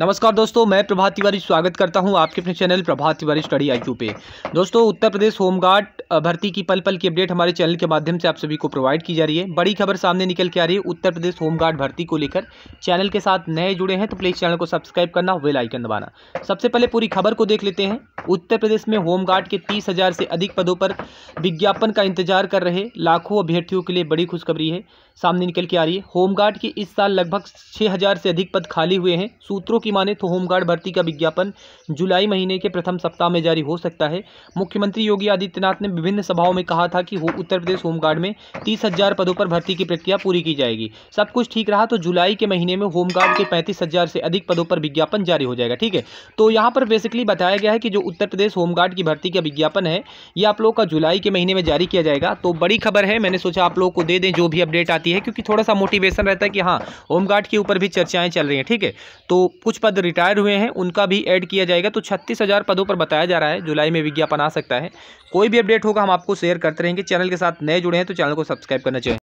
नमस्कार दोस्तों मैं प्रभात तिवारी स्वागत करता हूं आपके अपने चैनल प्रभात तिवारी स्टडी आई पे दोस्तों उत्तर प्रदेश होमगार्ड भर्ती की पल पल की अपडेट हमारे चैनल के माध्यम से आप सभी को प्रोवाइड की जा रही है बड़ी खबर सामने निकल के आ रही है उत्तर प्रदेश होमगार्ड भर्ती को लेकर चैनल के साथ नए जुड़े हैं तो प्लीज़ चैनल को सब्सक्राइब करना वेलाइकन दबाना सबसे पहले पूरी खबर को देख लेते हैं उत्तर प्रदेश में होमगार्ड के तीस हजार से अधिक पदों पर विज्ञापन का इंतजार कर रहे लाखों अभ्यर्थियों के लिए बड़ी खुशखबरी है सामने निकल के आ रही है होमगार्ड के इस साल लगभग छः हजार से अधिक पद खाली हुए हैं सूत्रों की माने तो होमगार्ड भर्ती का विज्ञापन जुलाई महीने के प्रथम सप्ताह में जारी हो सकता है मुख्यमंत्री योगी आदित्यनाथ ने विभिन्न सभाओं में कहा था कि उत्तर प्रदेश होमगार्ड में तीस हजार पदों पर भर्ती की प्रक्रिया पूरी की जाएगी सब कुछ ठीक रहा तो जुलाई के महीने में होमगार्ड के पैंतीस से अधिक पदों पर विज्ञापन जारी हो जाएगा ठीक है तो यहाँ पर बेसिकली बताया गया है कि जो उत्तर प्रदेश होमगार्ड की भर्ती का विज्ञापन है ये आप लोगों का जुलाई के महीने में जारी किया जाएगा तो बड़ी खबर है मैंने सोचा आप लोगों को दे दें जो भी अपडेट आती है क्योंकि थोड़ा सा मोटिवेशन रहता है कि हाँ होमगार्ड के ऊपर भी चर्चाएँ चल रही हैं ठीक है तो कुछ पद रिटायर हुए हैं उनका भी एड किया जाएगा तो छत्तीस पदों पर बताया जा रहा है जुलाई में विज्ञापन आ सकता है कोई भी अपडेट होगा हम आपको शेयर करते रहेंगे चैनल के साथ नए जुड़े हैं तो चैनल को सब्सक्राइब करना चाहिए